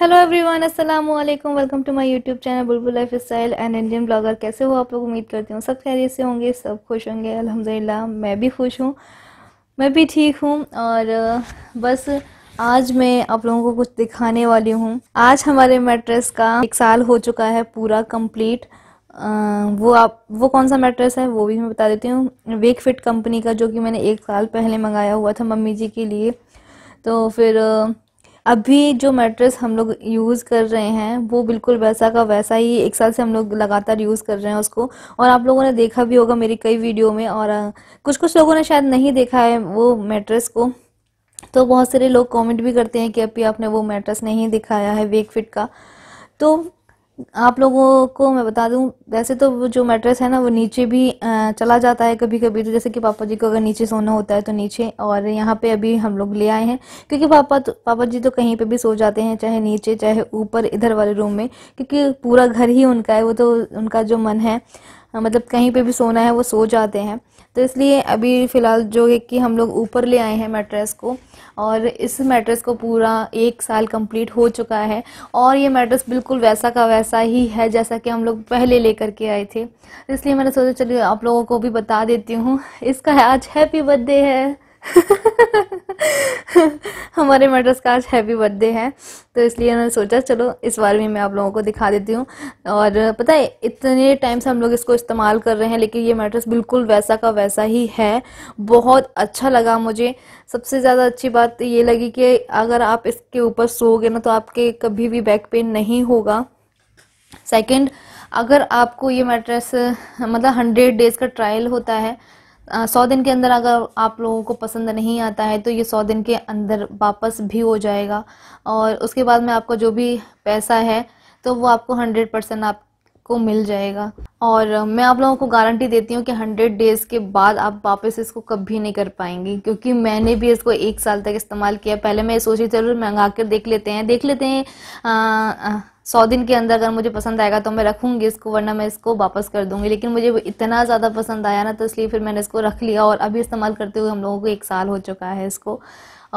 hello everyone अस्सलाम वालेकुम welcome to my YouTube channel Bulbul lifestyle and Indian blogger कैसे हो आप लोग उम्मीद करती हूँ सब खैरियत से होंगे सब खुश होंगे अल्हम्दुलिल्लाह मैं भी खुश हूँ मैं भी ठीक हूँ और बस आज मैं आप लोगों को कुछ दिखाने वाली हूँ आज हमारे मेट्रेस का एक साल हो चुका है पूरा कम्प्लीट वो आप वो कौन सा मेट्रेस है वो भी मैं बता देती हूँ वेक फिट कंपनी का जो कि मैंने एक साल पहले मंगाया हुआ था मम्मी जी के लिए तो फिर अभी जो मैट्रेस हम लोग यूज़ कर रहे हैं वो बिल्कुल वैसा का वैसा ही एक साल से हम लोग लगातार यूज़ कर रहे हैं उसको और आप लोगों ने देखा भी होगा मेरी कई वीडियो में और कुछ कुछ लोगों ने शायद नहीं देखा है वो मैट्रेस को तो बहुत सारे लोग कमेंट भी करते हैं कि अभी आपने वो मैट्रेस नहीं दिखाया है वेक फिट का तो आप लोगों को मैं बता दूं वैसे तो जो मेट्रेस है ना वो नीचे भी चला जाता है कभी कभी तो जैसे कि पापा जी को अगर नीचे सोना होता है तो नीचे और यहाँ पे अभी हम लोग ले आए हैं क्योंकि पापा तो पापा जी तो कहीं पे भी सो जाते हैं चाहे नीचे चाहे ऊपर इधर वाले रूम में क्योंकि पूरा घर ही उनका है वो तो उनका जो मन है हाँ, मतलब कहीं पे भी सोना है वो सो जाते हैं तो इसलिए अभी फ़िलहाल जो है कि हम लोग ऊपर ले आए हैं मेट्रेस को और इस मेट्रेस को पूरा एक साल कंप्लीट हो चुका है और ये मेट्रेस बिल्कुल वैसा का वैसा ही है जैसा कि हम लोग पहले ले करके आए थे तो इसलिए मैंने सोचा चलिए आप लोगों को भी बता देती हूँ इसका आज हैप्पी बर्थडे है हमारे मटर्स का आज हैप्पी बर्थडे है तो इसलिए मैंने सोचा चलो इस बार भी मैं आप लोगों को दिखा देती हूँ और पता है इतने टाइम से हम लोग इसको इस्तेमाल कर रहे हैं लेकिन ये मटर्स बिल्कुल वैसा का वैसा ही है बहुत अच्छा लगा मुझे सबसे ज़्यादा अच्छी बात तो ये लगी कि अगर आप इसके ऊपर सोओगे ना तो आपके कभी भी बैक पेन नहीं होगा सेकेंड अगर आपको ये मैट्रेस मतलब हंड्रेड डेज़ का ट्रायल होता है सौ दिन के अंदर अगर आप लोगों को पसंद नहीं आता है तो ये सौ दिन के अंदर वापस भी हो जाएगा और उसके बाद में आपका जो भी पैसा है तो वो आपको हंड्रेड परसेंट आपको मिल जाएगा और मैं आप लोगों को गारंटी देती हूँ कि हंड्रेड डेज़ के बाद आप वापस इसको कभी नहीं कर पाएंगी क्योंकि मैंने भी इसको एक साल तक इस्तेमाल किया पहले मैं सोची चलो मंगा कर देख लेते हैं देख लेते हैं आ, आ, सौ दिन के अंदर अगर मुझे पसंद आएगा तो मैं रखूँगी इसको वरना मैं इसको वापस कर दूंगी लेकिन मुझे इतना ज़्यादा पसंद आया ना तो इसलिए फिर मैंने इसको रख लिया और अभी इस्तेमाल करते हुए हम लोगों को एक साल हो चुका है इसको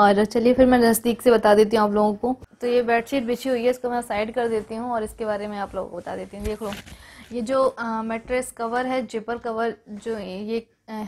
और चलिए फिर मैं नज़दीक से बता देती हूँ आप लोगों को तो ये बेडशीट बिछी हुई है इसको मैं साइड कर देती हूँ और इसके बारे में आप लोगों को बता देती हूँ देख लो ये जो मेट्रेस कवर है जिपर कवर जो ये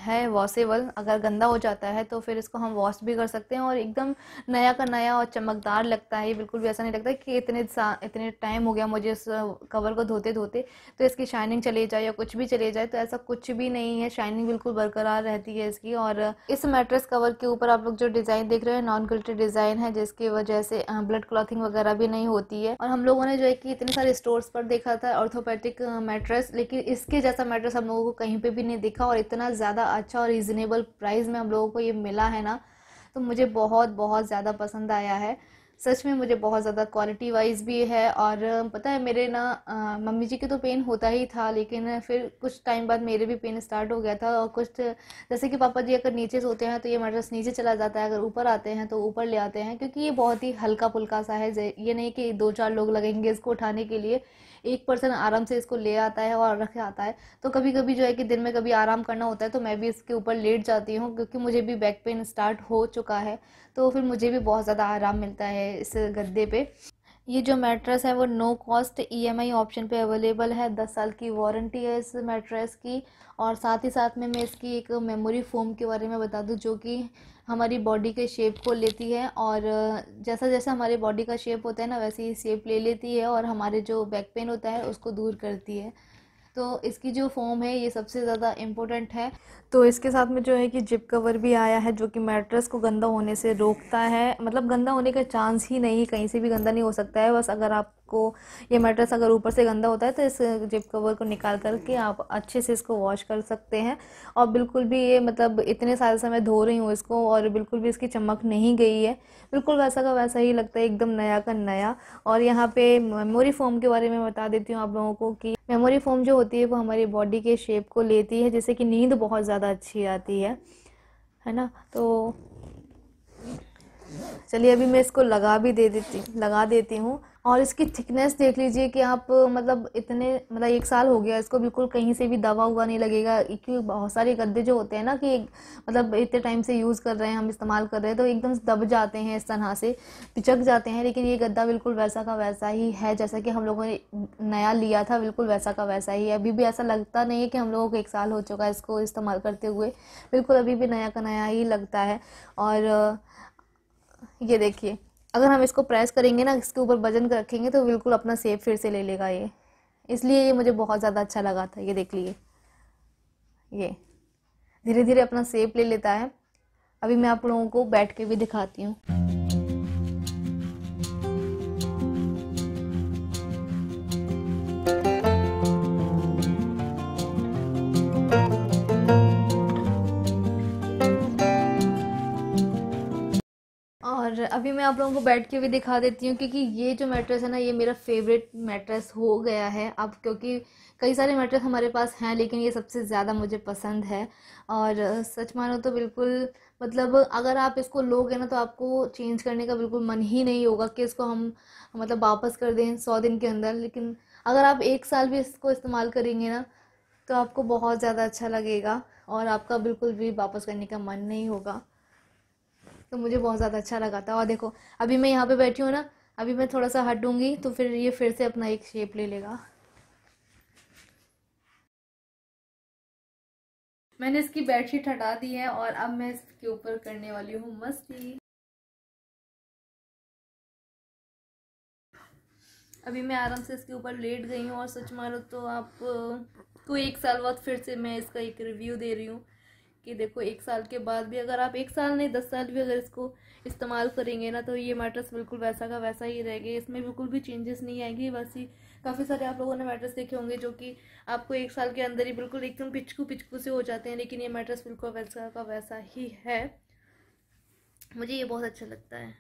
है वॉशेबल अगर गंदा हो जाता है तो फिर इसको हम वॉश भी कर सकते हैं और एकदम नया का नया और चमकदार लगता है बिल्कुल भी ऐसा नहीं लगता कि इतने इतने टाइम हो गया मुझे इस कवर को धोते धोते तो इसकी शाइनिंग चली जाए या कुछ भी चले जाए तो ऐसा कुछ भी नहीं है शाइनिंग बिल्कुल बरकरार रहती है इसकी और इस मेट्रेस कवर के ऊपर आप लोग जो डिज़ाइन देख रहे हैं नॉन गिल्टेड डिज़ाइन है जिसकी वजह से ब्लड क्लॉथिंग वगैरह भी नहीं होती है और हम लोगों ने जो है कि इतने सारे स्टोर्स पर देखा था ऑर्थोपैथिक मेट्रेस लेकिन इसके जैसा मेट्रेस हम लोगों को कहीं पर भी नहीं देखा और इतना ज़्यादा अच्छा और रिजनेबल प्राइस में हम लोगों को ये मिला है ना तो मुझे बहुत बहुत ज़्यादा पसंद आया है सच में मुझे बहुत ज़्यादा क्वालिटी वाइज भी है और पता है मेरे ना मम्मी जी के तो पेन होता ही था लेकिन फिर कुछ टाइम बाद मेरे भी पेन स्टार्ट हो गया था और कुछ जैसे कि पापा जी अगर नीचे सोते हैं तो ये मैट्रेस नीचे चला जाता है अगर ऊपर आते हैं तो ऊपर ले आते हैं क्योंकि ये बहुत ही हल्का फुल्का सा है ये नहीं कि दो चार लोग लगेंगे इसको उठाने के लिए एक पर्सन आराम से इसको ले आता है और रख आता है तो कभी कभी जो है कि दिन में कभी आराम करना होता है तो मैं भी इसके ऊपर लेट जाती हूँ क्योंकि मुझे भी बैक पेन स्टार्ट हो चुका है तो फिर मुझे भी बहुत ज़्यादा आराम मिलता है इस गद्दे पर ये जो मेट्रेस है वो नो कॉस्ट ईएमआई ऑप्शन पे अवेलेबल है दस साल की वारंटी है इस मेट्रेस की और साथ ही साथ में मैं इसकी एक मेमोरी फोम के बारे में बता दूँ जो कि हमारी बॉडी के शेप को लेती है और जैसा जैसा हमारी बॉडी का शेप होता है ना वैसे ही शेप ले लेती है और हमारे जो बैक पेन होता है उसको दूर करती है तो इसकी जो फॉर्म है ये सबसे ज़्यादा इम्पोर्टेंट है तो इसके साथ में जो है कि जिप कवर भी आया है जो कि मैट्रेस को गंदा होने से रोकता है मतलब गंदा होने का चांस ही नहीं कहीं से भी गंदा नहीं हो सकता है बस अगर आप इसको ये मैट्रेस अगर ऊपर से गंदा होता है तो इस जिप कवर को निकाल करके आप अच्छे से इसको वॉश कर सकते हैं और बिल्कुल भी ये मतलब इतने साल से मैं धो रही हूँ इसको और बिल्कुल भी इसकी चमक नहीं गई है बिल्कुल वैसा का वैसा ही लगता है एकदम नया का नया और यहाँ पे मेमोरी फोम के बारे में बता देती हूँ आप लोगों को कि मेमोरी फोम जो होती है वो हमारी बॉडी के शेप को लेती है जैसे कि नींद बहुत ज़्यादा अच्छी आती है है ना तो चलिए अभी मैं इसको लगा भी दे देती लगा देती हूँ और इसकी थिकनेस देख लीजिए कि आप मतलब इतने मतलब एक साल हो गया इसको बिल्कुल कहीं से भी दवा हुआ नहीं लगेगा क्योंकि बहुत सारे गद्दे जो होते हैं ना कि एक मतलब इतने टाइम से यूज़ कर रहे हैं हम इस्तेमाल कर रहे हैं तो एकदम दब जाते हैं इस तरह से पिचक जाते हैं लेकिन ये गद्दा बिल्कुल वैसा का वैसा ही है जैसा कि हम लोगों ने नया लिया था बिल्कुल वैसा का वैसा ही है अभी भी ऐसा लगता नहीं है कि हम लोगों को एक साल हो चुका है इसको इस्तेमाल करते हुए बिल्कुल अभी भी नया का नया ही लगता है और ये देखिए अगर हम इसको प्रेस करेंगे ना इसके ऊपर वजन रखेंगे तो बिल्कुल अपना सेप फिर से ले लेगा ये इसलिए ये मुझे बहुत ज़्यादा अच्छा लगा था ये देख लिए ये धीरे धीरे अपना सेप ले लेता है अभी मैं आप लोगों को बैठ के भी दिखाती हूँ अभी मैं आप लोगों को बैठ के भी दिखा देती हूँ क्योंकि ये जो मैट्रेस है ना ये मेरा फेवरेट मैट्रेस हो गया है अब क्योंकि कई सारे मैट्रेस हमारे पास हैं लेकिन ये सबसे ज़्यादा मुझे पसंद है और सच मानो तो बिल्कुल मतलब अगर आप इसको लोगे ना तो आपको चेंज करने का बिल्कुल मन ही नहीं होगा कि इसको हम मतलब वापस कर दें सौ दिन के अंदर लेकिन अगर आप एक साल भी इसको इस्तेमाल करेंगे ना तो आपको बहुत ज़्यादा अच्छा लगेगा और आपका बिल्कुल भी वापस करने का मन नहीं होगा तो मुझे बहुत ज़्यादा अच्छा लगा था और देखो अभी मैं यहाँ पे बैठी हूँ ना अभी मैं थोड़ा सा हटूँगी तो फिर ये फिर से अपना एक शेप ले लेगा मैंने इसकी बेडशीट हटा दी है और अब मैं इसके ऊपर करने वाली हूँ मस्ती अभी मैं आराम से इसके ऊपर लेट गई हूँ और सच मानो तो आप को एक साल बाद फिर से मैं इसका एक रिव्यू दे रही हूँ कि देखो एक साल के बाद भी अगर आप एक साल नहीं दस साल भी अगर इसको इस्तेमाल करेंगे ना तो ये मैट्रेस बिल्कुल वैसा का वैसा ही रहेगा इसमें बिल्कुल भी चेंजेस नहीं आएंगे ही काफ़ी सारे आप लोगों ने मैट्रेस देखे होंगे जो कि आपको एक साल के अंदर ही बिल्कुल एकदम पिचकू पिचकू से हो जाते हैं लेकिन ये मैट्रेस बिल्कुल वैसा का वैसा ही है मुझे ये बहुत अच्छा लगता है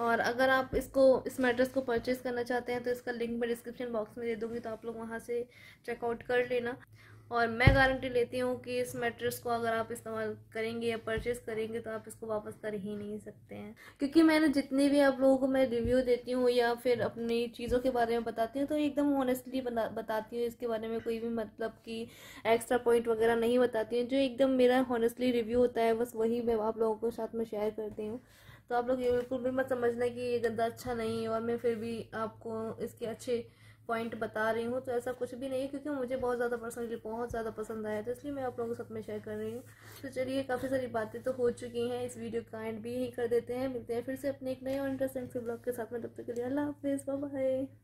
और अगर आप इसको इस मैट्रेस को परचेज़ करना चाहते हैं तो इसका लिंक मैं डिस्क्रिप्शन बॉक्स में दे दूंगी तो आप लोग वहाँ से चेकआउट कर लेना और मैं गारंटी लेती हूँ कि इस मैट्रेस को अगर आप इस्तेमाल करेंगे या परचेज़ करेंगे तो आप इसको वापस कर ही नहीं सकते हैं क्योंकि मैंने जितने भी आप लोगों को मैं रिव्यू देती हूँ या फिर अपनी चीज़ों के बारे में बताती हूँ तो एकदम ऑनेस्टली बताती हूँ इसके बारे में कोई भी मतलब कि एक्स्ट्रा पॉइंट वगैरह नहीं बताती हूँ जो एकदम मेरा ऑनेस्टली रिव्यू होता है बस वही मैं आप लोगों के साथ में शेयर करती हूँ तो आप लोग ये बिल्कुल भी मत समझना कि ये गद्दा अच्छा नहीं है और मैं फिर भी आपको इसके अच्छे पॉइंट बता रही हूँ तो ऐसा कुछ भी नहीं है क्योंकि मुझे बहुत ज़्यादा पर्सनली बहुत ज़्यादा पसंद आया तो इसलिए मैं आप लोगों के साथ में शेयर कर रही हूँ तो चलिए काफ़ी सारी बातें तो हो चुकी हैं इस वीडियो का एंड भी ही कर देते हैं मिलते हैं फिर से अपने एक नए और इंटरेस्टिंग से ब्लॉग के साथ में तब तक के लिए अल्लाह हाफिज़ बाय